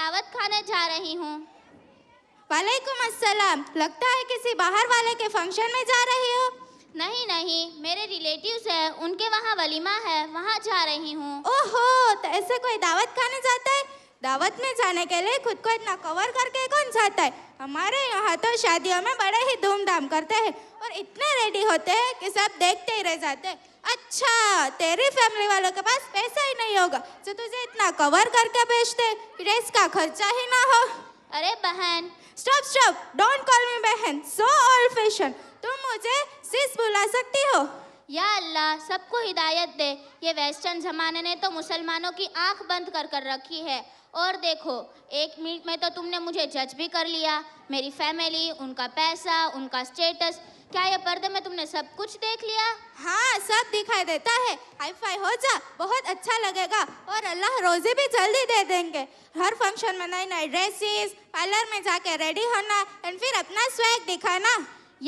दावत खाने जा रही हूँ वालेकुम अस्सलाम लगता है किसी बाहर वाले के फंक्शन में जा रही हो नहीं नहीं मेरे रिलेटिव्स हैं उनके वहाँ वलीमा है वहाँ जा रही हूँ ओहो तो ऐसे कोई दावत खाने जाता है दावत में जाने के लिए खुद को इतना कवर करके कौन जाता है हमारे यहाँ तो शादियों में बड़े ही धूमधाम करते हैं और इतने रेडी होते हैं कि सब देखते ही रह जाते हैं अच्छा तेरे फैमिली वालों के पास पैसा ही नहीं होगा जो तुझे इतना कवर करके बेचते रेस का खर्चा ही ना हो अरे बहन stop stop don't call me बहन सो ऑल फैशन तुम मुझे सिस बुला सकती हो या अल्लाह सबको हिदायत दे ये वेस्टर्न ज़माने ने तो मुसलमानों की आंख बंद कर कर रखी है और देखो एक मिनट में तो तुमने मुझे जज भी कर लिया मेरी फैमिली उनका पैसा उनका स्टेटस क्या ये पर्दे में तुमने सब कुछ देख लिया हाँ सब दिखाई देता है हाई फाई हो जा बहुत अच्छा लगेगा और अल्लाह रोजे भी जल्दी दे देंगे हर फंक्शन में नई नई ड्रेसेस पार्लर में जाके रेडी होना एंड फिर अपना स्वैग दिखाना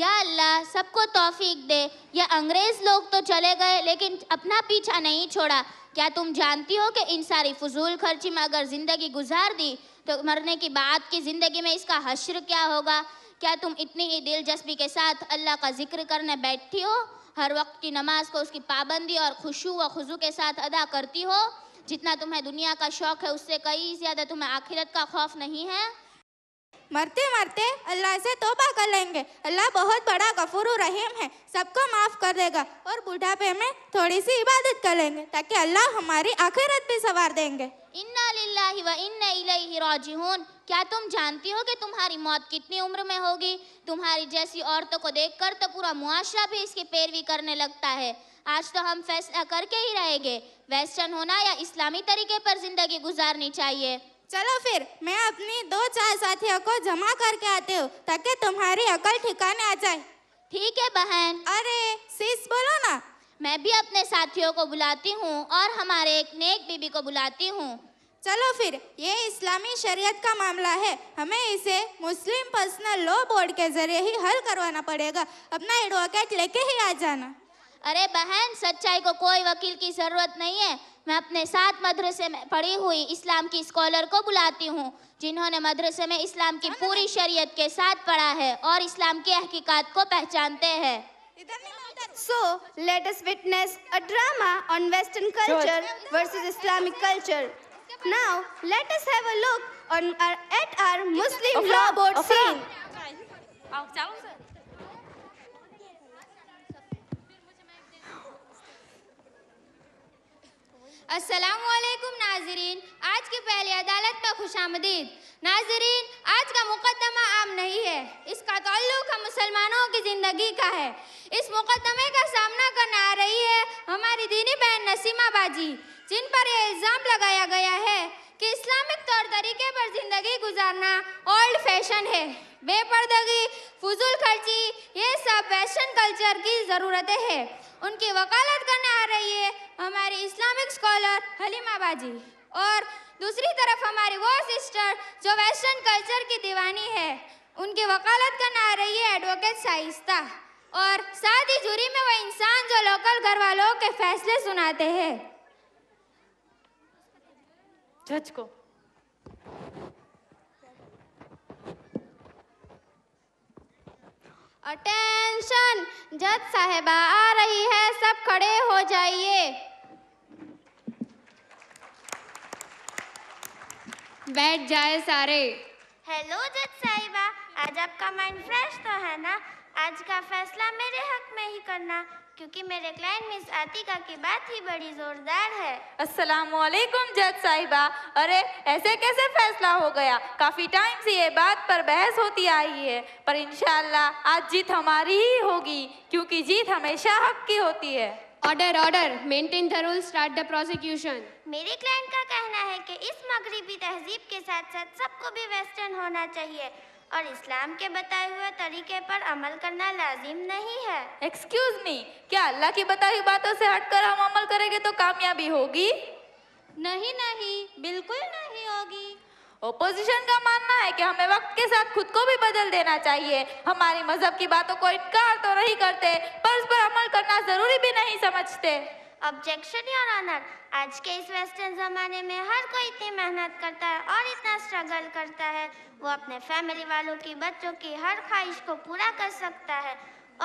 या अल्लाह सबको तौफीक दे ये अंग्रेज लोग तो चले गए लेकिन अपना पीछा नहीं छोड़ा क्या तुम जानती हो कि इन सारी फजूल खर्ची में अगर ज़िंदगी गुजार दी तो मरने की बात की ज़िंदगी में इसका हश्र क्या होगा क्या तुम इतनी ही दिलचस्पी के साथ अल्लाह का जिक्र करने बैठती हो हर वक्त की नमाज को उसकी पाबंदी और खुशू व खुजू के साथ अदा करती हो जितना तुम्हें दुनिया का शौक है उससे कई ज़्यादा तुम्हें आखिरत का खौफ नहीं है मरते मरते अल्लाह से तोबा कर लेंगे अल्लाह बहुत बड़ा गफूर रहीम है सबको माफ़ कर देगा और बुढ़ापे में थोड़ी सी इबादत कर लेंगे ताकि अल्लाह हमारी आखिरत भी संवार देंगे इन्ना लिल्लाहि व इन्ना इलैहि राजिऊन क्या तुम जानती हो कि तुम्हारी मौत कितनी उम्र में होगी तुम्हारी जैसी औरतों को देखकर तो पूरा मुआशरा भी इसकी पैरवी करने लगता है आज तो हम फैसला करके ही रहेंगे वेस्टर्न होना या इस्लामी तरीके पर जिंदगी गुजारनी चाहिए चलो फिर मैं अपनी दो चार साथियों को जमा करके आती हूँ ताकि तुम्हारी अकल ठिकाने आ जाए ठीक है बहन अरे सिस बोलो ना मैं भी अपने साथियों को बुलाती हूँ और हमारे एक नेक बीबी को बुलाती हूँ चलो फिर ये इस्लामी शरीयत का मामला है हमें इसे मुस्लिम पर्सनल लॉ बोर्ड के जरिए ही हल करवाना पड़ेगा अपना एडवोकेट लेके ही आ जाना अरे बहन सच्चाई को कोई वकील की ज़रूरत नहीं है मैं अपने साथ मदरसे में पढ़ी हुई इस्लाम की स्कॉलर को बुलाती हूँ जिन्होंने मदरसे में इस्लाम की पूरी शरीयत के साथ पढ़ा है और इस्लाम की हकीकत को पहचानते हैं So, let us witness a drama on Western culture versus Islamic culture. Now, let us have a look on our, uh, at our Muslim law board scene. असलकुम नाजरीन आज की पहली अदालत में खुश आमदीद नाजरीन आज का मुकदमा आम नहीं है इसका ताल्लुक हम मुसलमानों की ज़िंदगी का है इस मुकदमे का सामना करने आ रही है हमारी दीनी बहन नसीमा बाजी जिन पर यह इल्ज़ाम लगाया गया है कि इस्लामिक तौर तरीके पर ज़िंदगी गुजारना ओल्ड फैशन है बेपर्दगी फजूल खर्ची ये सब फैशन कल्चर की ज़रूरतें हैं उनकी वकालत करने आ रही है हमारी इस्लामिक स्कॉलर हलीमा बाजी और दूसरी तरफ हमारी वो सिस्टर जो वेस्टर्न कल्चर की दीवानी है उनकी वकालत करने आ रही है एडवोकेट साइस्ता और साथ ही जुरी में वह इंसान जो लोकल घर वालों के फैसले सुनाते हैं जज को अटेंशन जज साहेबा आ रही है सब खड़े हो जाइए बैठ जाए सारे हेलो जज साहिबा आज आपका माइंड फ्रेश तो है ना आज का फैसला मेरे हक में ही करना क्योंकि मेरे क्लाइंट मिस आतिका की बात ही बड़ी जोरदार है अस्सलाम वालेकुम जज साहिबा अरे ऐसे कैसे फैसला हो गया काफी टाइम से ये बात पर बहस होती आई है पर इनशाला आज जीत हमारी ही होगी क्योंकि जीत हमेशा हक की होती है order order maintain the rule start the prosecution मेरे क्लाइंट का कहना है कि इस मगरबी तहजीब के साथ साथ सबको भी वेस्टर्न होना चाहिए और इस्लाम के बताए हुए तरीके पर अमल करना लाजिम नहीं है एक्सक्यूज मी क्या अल्लाह की बताई हुई बातों से हटकर हम अमल करेंगे तो कामयाबी होगी नहीं नहीं बिल्कुल नहीं होगी ओपोजिशन का मानना है कि हमें वक्त के साथ खुद को भी बदल देना चाहिए हमारी मजहब की बातों को इनकार तो नहीं करते पर उस पर अमल करना जरूरी भी नहीं समझते ऑब्जेक्शन योर ऑनर आज के इस वेस्टर्न ज़माने में हर कोई इतनी मेहनत करता है और इतना स्ट्रगल करता है वो अपने फैमिली वालों की बच्चों की हर ख्वाहिश को पूरा कर सकता है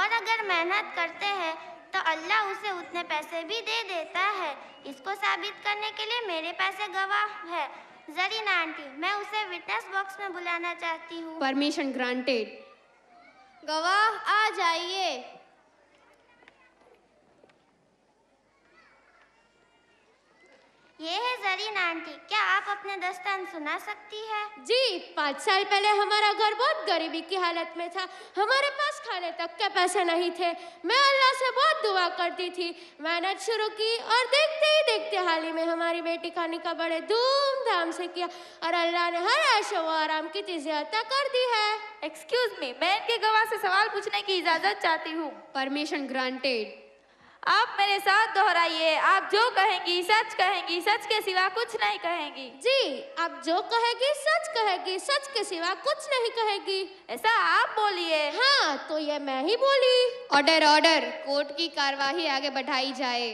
और अगर मेहनत करते हैं तो अल्लाह उसे उतने पैसे भी दे देता है इसको साबित करने के लिए मेरे पास गवाह है जरीना आंटी मैं उसे विटनेस बॉक्स में बुलाना चाहती हूँ परमिशन ग्रांटेड गवाह आ जाइए ये है जरीन आंटी क्या आप अपने दस्तान सुना सकती है जी पाँच साल पहले हमारा घर बहुत गरीबी की हालत में था हमारे पास खाने तक के पैसे नहीं थे मैं अल्लाह से बहुत दुआ करती थी मेहनत शुरू की और देखते ही देखते हाल ही में हमारी बेटी खाने का बड़े धूमधाम से किया और अल्लाह ने हर आशो आराम की तिजयता कर दी है एक्सक्यूज मी मैं इनके गवाह से सवाल पूछने की इजाज़त चाहती हूँ परमिशन ग्रांटेड आप मेरे साथ दोहराइए आप जो कहेंगी सच कहेंगी सच के सिवा कुछ नहीं कहेंगी जी आप जो कहेगी सच कहेगी सच के सिवा कुछ नहीं कहेगी ऐसा आप बोलिए हाँ तो ये मैं ही बोली ऑर्डर ऑर्डर कोर्ट की कार्यवाही आगे बढ़ाई जाए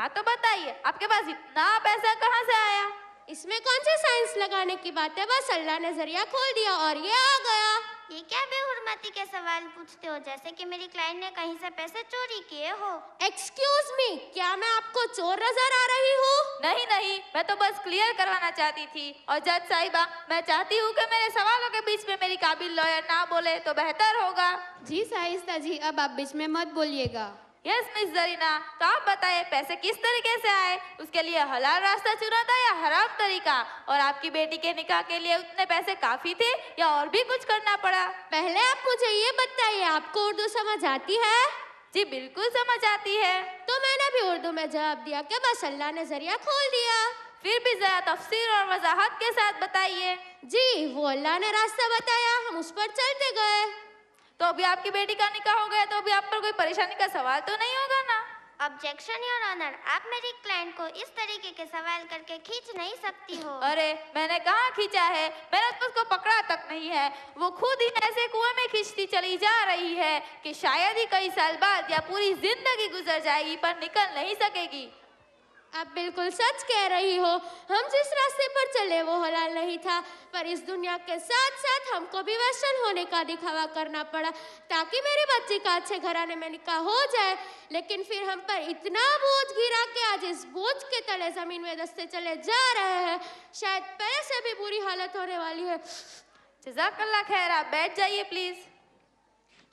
हाँ तो बताइए आपके पास इतना पैसा कहाँ से आया इसमें कौन सी साइंस लगाने की बात है बस अल्लाह ने जरिया खोल दिया और ये आ गया ये क्या बेहुरमती के सवाल पूछते हो जैसे कि मेरी क्लाइंट ने कहीं से पैसे चोरी किए हो एक्सक्यूज मी क्या मैं आपको चोर नजर आ रही हूँ नहीं नहीं मैं तो बस क्लियर करवाना चाहती थी और जज साहिबा मैं चाहती हूँ कि मेरे सवालों के बीच में मेरी काबिल लॉयर ना बोले तो बेहतर होगा जी साहिस्ता जी अब आप बीच में मत बोलिएगा यस मिस जरीना तो आप बताए पैसे किस तरीके से आए उसके लिए हलाल रास्ता चुना था या हराम तरीका और आपकी बेटी के निकाह के लिए उतने पैसे काफी थे या और भी कुछ करना पड़ा पहले आप मुझे ये बताइए आपको उर्दू समझ आती है जी बिल्कुल समझ आती है तो मैंने भी उर्दू में जवाब दिया कि बस अल्लाह ने जरिया खोल दिया फिर भी जरा तफसीर और वजाहत के साथ बताइए जी वो अल्लाह ने रास्ता बताया हम उस पर चलते गए तो अभी आपकी बेटी का निकाह हो गया तो अभी आप पर कोई परेशानी का सवाल तो नहीं होगा ना ऑब्जेक्शन योर ऑनर आप मेरी क्लाइंट को इस तरीके के सवाल करके खींच नहीं सकती हो अरे मैंने कहा खींचा है मैंने तो उसको पकड़ा तक नहीं है वो खुद ही ऐसे कुएं में खींचती चली जा रही है कि शायद ही कई साल बाद या पूरी जिंदगी गुजर जाएगी पर निकल नहीं सकेगी आप बिल्कुल सच कह रही हो हम जिस रास्ते पर चले वो हलाल नहीं था पर इस दुनिया के साथ साथ हमको भी वेस्टर्न होने का दिखावा करना पड़ा ताकि मेरे बच्चे का अच्छे घराने में निकाह हो जाए लेकिन फिर हम पर इतना बोझ गिरा कि आज इस बोझ के तले ज़मीन में दस्ते चले जा रहे हैं शायद पहले से भी बुरी हालत होने वाली है जजाकल्ला खैर आप बैठ जाइए प्लीज़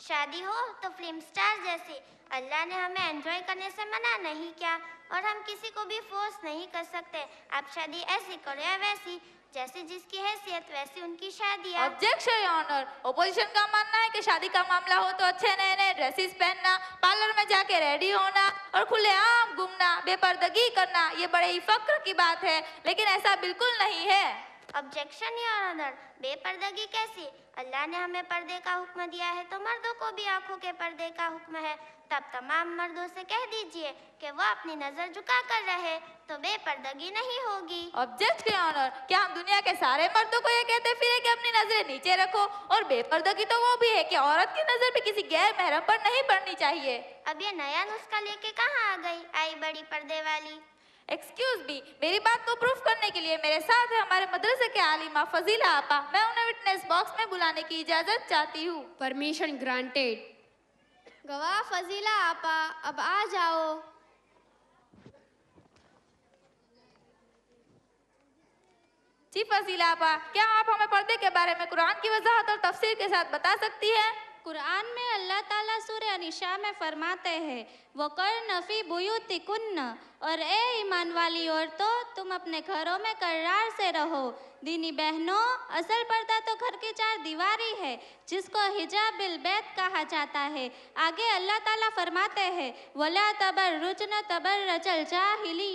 शादी हो तो फिल्म स्टार जैसे अल्लाह ने हमें एंजॉय करने से मना नहीं किया और हम किसी को भी फोर्स नहीं कर सकते आप शादी ऐसी करो या वैसी जैसे जिसकी हैसियत वैसे उनकी शादी ऑब्जेक्शन ऑनर ओपोजिशन का मानना है कि शादी का मामला हो तो अच्छे नए नए ड्रेसेस पहनना पार्लर में जाके रेडी होना और खुलेआम घूमना बेपर्दगी करना ये बड़े ही फक्र की बात है लेकिन ऐसा बिल्कुल नहीं है ऑब्जेक्शन योर ऑनर बेपर्दगी कैसी अल्लाह ने हमें पर्दे का हुक्म दिया है तो मर्दों को भी आंखों के पर्दे का हुक्म है तब तमाम मर्दों से कह दीजिए कि वो अपनी नजर झुका कर रहे तो बेपर्दगी नहीं होगी ऑब्जेक्ट ऑनर क्या हम दुनिया के सारे मर्दों को ये कहते फिर कि अपनी नजरें नीचे रखो और बेपर्दगी तो वो भी है कि औरत की नजर भी किसी गैर महरम पर नहीं पड़नी चाहिए अब ये नया नुस्खा लेके कहाँ आ गई आई बड़ी पर्दे वाली एक्सक्यूज मी मेरी बात को प्रूफ करने के लिए मेरे साथ है हमारे मदरसे के आलिमा फजीला आपा मैं उन्हें विटनेस बॉक्स में बुलाने की इजाजत चाहती हूँ परमिशन ग्रांटेड गवाह फजीला आपा अब आ जाओ जी फजीला आपा क्या आप हमें पर्दे के बारे में कुरान की वजाहत और तफसीर के साथ बता सकती है कुरान में अल्लाह ताला सूर्य निशा में फरमाते हैं वकर नफ़ी बुयुति कुन्न और ए ईमान वाली औरतों तुम अपने घरों में करार से रहो दीनी बहनों असल पर्दा तो घर की चार दीवारी है जिसको हिजाब बिल बैत कहा जाता है आगे अल्लाह ताला फरमाते हैं वला तबर रुजन तबर रचल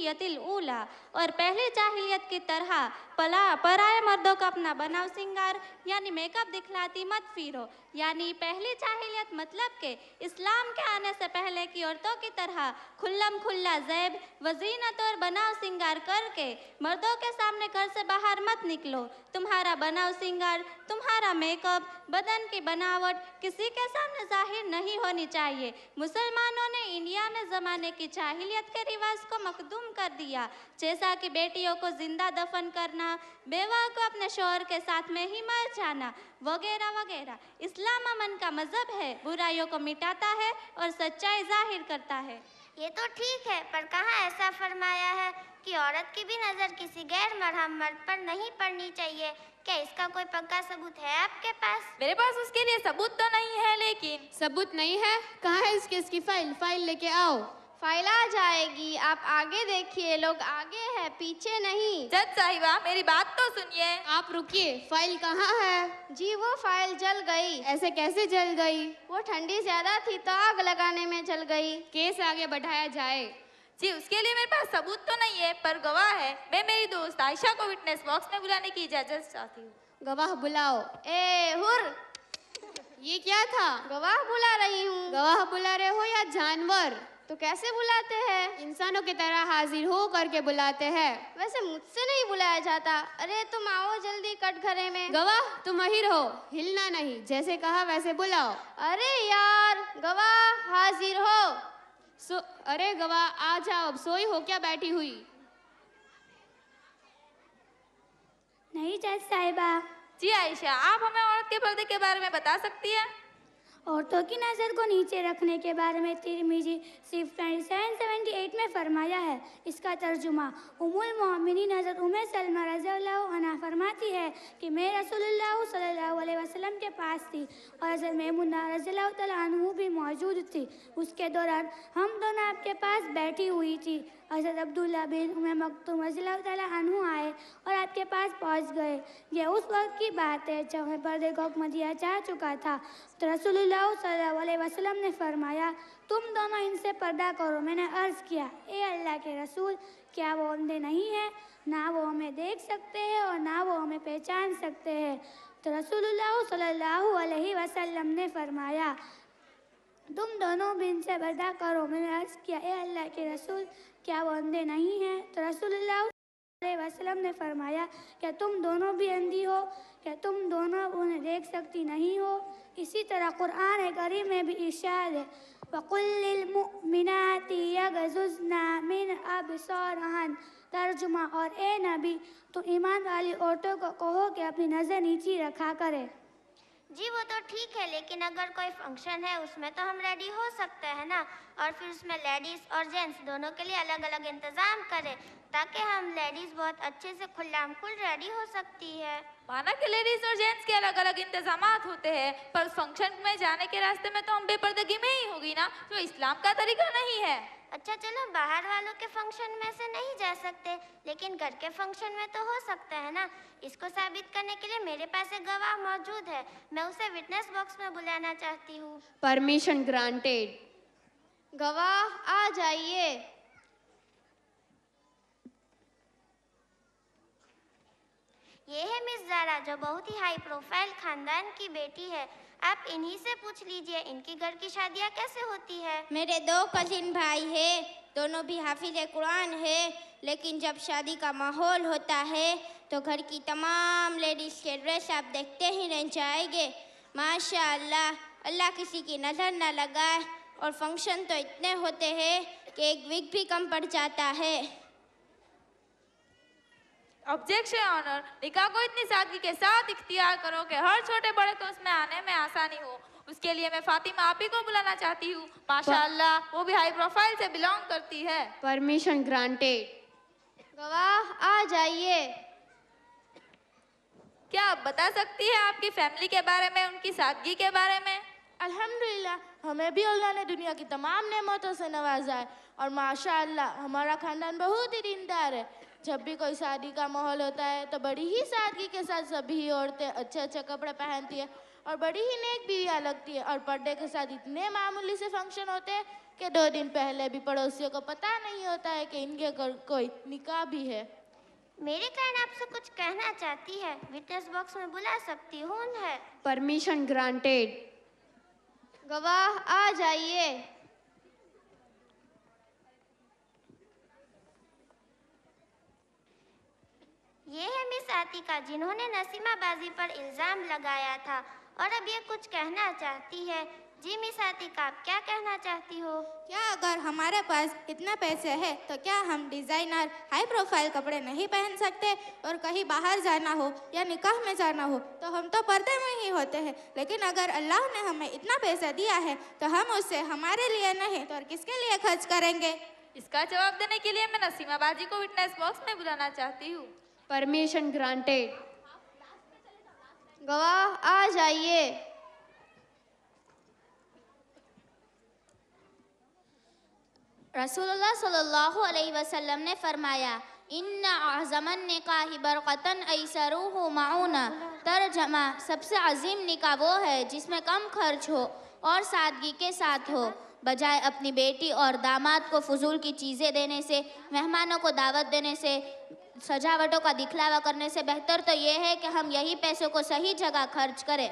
यतिल उला और पहली जाहिलियत की तरह पला पराए मर्दों का अपना बनाव सिंगार यानी मेकअप दिखलाती मत फिरो यानी पहली जाहिलियत मतलब के इस्लाम के आने से पहले की औरतों मर्दों की तरह खुल्लम खुल्ला जैब वजीनत और बनाव सिंगार करके मर्दों के सामने घर से बाहर मत निकलो तुम्हारा बनाव सिंगार तुम्हारा मेकअप बदन की बनावट किसी के सामने जाहिर नहीं होनी चाहिए मुसलमानों ने इंडिया में ज़माने की जाहिलियत के रिवाज को मखदूम कर दिया जैसा कि बेटियों को जिंदा दफन करना बेवा को अपने शोर के साथ में ही मर जाना वगैरह वगैरह इस्लाम अमन का मजहब है बुराइयों को मिटाता है और सच्चाई जाहिर करता है ये तो ठीक है पर कहाँ ऐसा फरमाया है कि औरत की भी नज़र किसी गैर मरहम मर्द पर नहीं पड़नी चाहिए क्या इसका कोई पक्का सबूत है आपके पास मेरे पास उसके लिए सबूत तो नहीं है लेकिन सबूत नहीं है कहाँ है इसकी इसकी फाइल फाइल लेके आओ फैला जाएगी आप आगे देखिए लोग आगे हैं पीछे नहीं जज साहिबा मेरी बात तो सुनिए आप रुकिए फाइल कहाँ है जी वो फाइल जल गई ऐसे कैसे जल गई वो ठंडी ज्यादा थी तो आग लगाने में जल गई केस आगे बढ़ाया जाए जी उसके लिए मेरे पास सबूत तो नहीं है पर गवाह है मैं मेरी दोस्त आयशा को विटनेस बॉक्स में बुलाने की इजाजत चाहती हूँ गवाह बुलाओ ए हुर ये क्या था गवाह बुला रही हूँ गवाह बुला रहे हो या जानवर तो कैसे बुलाते हैं इंसानों की तरह हाजिर हो करके बुलाते हैं वैसे मुझसे नहीं बुलाया जाता अरे तुम आओ जल्दी कट घरे में गवाह तुम वही रहो हिलना नहीं जैसे कहा वैसे बुलाओ अरे यार गवाह हाजिर हो सो अरे गवाह आ जाओ अब सोई हो क्या बैठी हुई नहीं जज साहिबा जी आयशा आप हमें औरत के पर्दे के बारे में बता सकती है औरतों की नज़र को नीचे रखने के बारे में तिरमिजी सिर्फ ट्वेंटी सेवन सेवेंटी एट में फरमाया है इसका तर्जुमा उमुल मोमिनी नज़र उम सलमा रज़ा फरमाती है कि मैं रसोल्ला सल्लल्लाहु वसलम के पास थी और हज़रत मेमुना रज़ील्ला तु भी मौजूद थी उसके दौरान हम दोनों आपके पास बैठी हुई थी अजर अब्दुल्ला बिन उमे मखतूम रज़ील्ला तु आए पास पहुंच गए यह उस वक्त की बात है जब हमें पर्दे को मदिया जा चुका था तो रसोल्ला वसलम ने फरमाया तुम दोनों इनसे पर्दा करो मैंने अर्ज़ किया ए अल्लाह के रसूल क्या वो अंधे नहीं हैं ना वो हमें देख सकते हैं और ना वो हमें पहचान सकते हैं तो रसूलुल्लाह सल्लल्लाहु अलैहि वसल्लम ने फरमाया तुम दोनों भी इनसे पर्दा करो मैंने अर्ज़ किया ए अल्लाह के रसूल क्या वो अंधे नहीं हैं तो रसूलुल्लाह वसलम ने फरमाया क्या तुम दोनों भी अंधी हो क्या तुम दोनों उन्हें देख सकती नहीं हो इसी तरह कुरान करीम में भी इशाद है वक़ुलमिनाती तर्जुमा और ए नबी तो ईमान वाली औरतों को कहो कि अपनी नज़र नीची रखा करें जी वो तो ठीक है लेकिन अगर कोई फंक्शन है उसमें तो हम रेडी हो सकते हैं ना और फिर उसमें लेडीज़ और जेंट्स दोनों के लिए अलग अलग इंतज़ाम करें ताकि हम लेडीज़ बहुत अच्छे से खुल्लाम खुल रेडी हो सकती है माना कि लेडीज़ और जेंट्स के अलग अलग इंतजाम होते हैं पर फंक्शन में जाने के रास्ते में तो हम बेपर्दगी में ही होगी ना जो तो इस्लाम का तरीका नहीं है अच्छा चलो बाहर वालों के फंक्शन में से नहीं जा सकते लेकिन घर के फंक्शन में तो हो सकता है ना इसको साबित करने के लिए मेरे पास एक गवाह मौजूद है मैं उसे विटनेस बॉक्स में बुलाना चाहती हूँ परमिशन ग्रांटेड गवाह आ जाइए ये है मिस जो बहुत ही हाई प्रोफाइल खानदान की बेटी है आप इन्हीं से पूछ लीजिए इनके घर की शादियाँ कैसे होती है मेरे दो कजिन भाई है दोनों भी हाफिज कुरान है लेकिन जब शादी का माहौल होता है तो घर की तमाम लेडीज़ के ड्रेस आप देखते ही रह जाएंगे माशा अल्लाह अल्लाह किसी की नज़र ना लगाए और फंक्शन तो इतने होते हैं कि एक वीक भी कम पड़ जाता है ऑब्जेक्शन ऑनर निकाह को इतनी सादगी के साथ इख्तियार करो कि हर छोटे बड़े को तो उसमें आने में आसानी हो उसके लिए मैं फातिमा आप ही को बुलाना चाहती हूँ माशाल्लाह वो भी हाई प्रोफाइल से बिलोंग करती है परमिशन ग्रांटेड गवाह आ जाइए क्या आप बता सकती है आपकी फैमिली के बारे में उनकी सादगी के बारे में अल्हम्दुलिल्लाह हमें भी अल्लाह ने दुनिया की तमाम नेमतों से नवाजा है और माशाल्लाह हमारा खानदान बहुत ही दीनदार है जब भी कोई शादी का माहौल होता है तो बड़ी ही सादगी के साथ सभी औरतें अच्छे अच्छे कपड़े पहनती है और बड़ी ही नेक बीवियाँ लगती है और पर्दे के साथ इतने मामूली से फंक्शन होते हैं कि दो दिन पहले भी पड़ोसियों को पता नहीं होता है कि इनके घर कोई निकाह भी है मेरी बहन आपसे कुछ कहना चाहती है विटनेस बॉक्स में बुला सकती हूँ परमिशन ग्रांटेड गवाह आ जाइए ये है मिस आतिका जिन्होंने नसीमाबाजी पर इल्ज़ाम लगाया था और अब ये कुछ कहना चाहती है जी मिस आतिका आप क्या कहना चाहती हो क्या अगर हमारे पास इतना पैसे है तो क्या हम डिज़ाइनर हाई प्रोफाइल कपड़े नहीं पहन सकते और कहीं बाहर जाना हो या निकाह में जाना हो तो हम तो पर्दे में ही होते हैं लेकिन अगर अल्लाह ने हमें इतना पैसा दिया है तो हम उसे हमारे लिए नहीं तो और किसके लिए खर्च करेंगे इसका जवाब देने के लिए मैं नसीमाबाजी को विटनेस बॉक्स में बुलाना चाहती हूँ परमिशन ग्रांटेड गवाह आ जाइए रसूलुल्लाह सल्लल्लाहु अलैहि वसल्लम ने फरमाया इन आज़मन निका बरक़तन ऐसरू माउना तरजमा सबसे अजीम निका वो है जिसमें कम खर्च हो और सादगी के साथ हो बजाय अपनी बेटी और दामाद को फजूल की चीज़ें देने से मेहमानों को दावत देने से सजावटों का दिखलावा करने से बेहतर तो ये है कि हम यही पैसों को सही जगह खर्च करें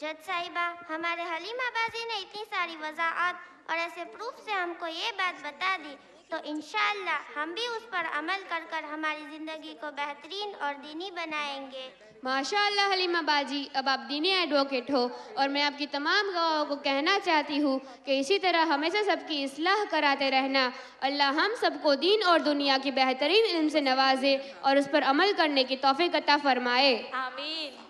जज साहिबा हमारे हलीमाबाजी ने इतनी सारी वजाहत और ऐसे प्रूफ से हमको ये बात बता दी तो इन हम भी उस पर अमल कर कर हमारी ज़िंदगी को बेहतरीन और दीनी बनाएंगे माशाल्लाह हलीमा बाजी अब आप दीनी एडवोकेट हो और मैं आपकी तमाम गवाहों को कहना चाहती हूँ कि इसी तरह हमेशा सबकी इसलाह कराते रहना अल्लाह हम सबको दीन और दुनिया की बेहतरीन इल्म से नवाजे और उस पर अमल करने की तोफ़ी कता फरमाए आमीन